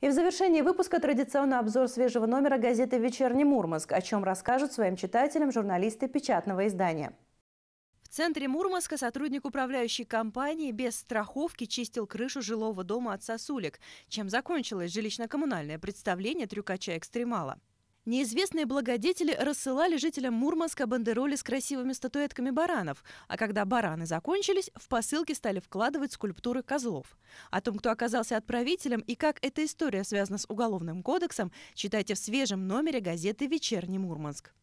И в завершении выпуска традиционно обзор свежего номера газеты «Вечерний Мурманск», о чем расскажут своим читателям журналисты печатного издания. В центре Мурманска сотрудник управляющей компании без страховки чистил крышу жилого дома от сосулек, чем закончилось жилищно-коммунальное представление трюкача-экстремала. Неизвестные благодетели рассылали жителям Мурманска бандероли с красивыми статуэтками баранов, а когда бараны закончились, в посылки стали вкладывать скульптуры козлов. О том, кто оказался отправителем и как эта история связана с Уголовным кодексом, читайте в свежем номере газеты «Вечерний Мурманск».